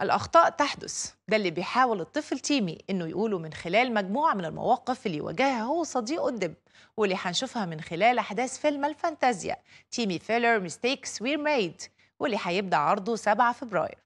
الأخطاء تحدث ده اللي بيحاول الطفل تيمي إنه يقوله من خلال مجموعة من المواقف اللي يواجهها هو صديقه الدب واللي هنشوفها من خلال أحداث فيلم الفانتازيا تيمي فيلر ميستيكس وير ميد واللي هيبدأ عرضه 7 فبراير